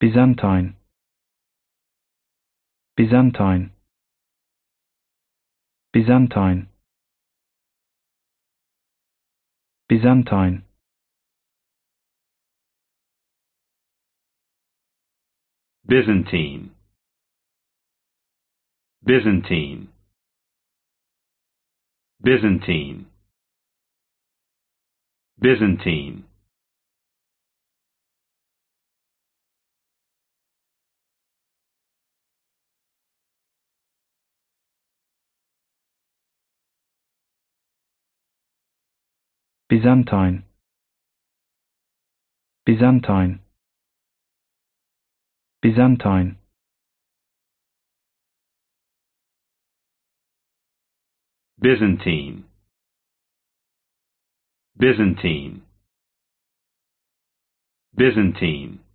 byzantine byzantine byzantine byzantine byzantine byzantine byzantine byzantine byzantine byzantine byzantine byzantine byzantine byzantine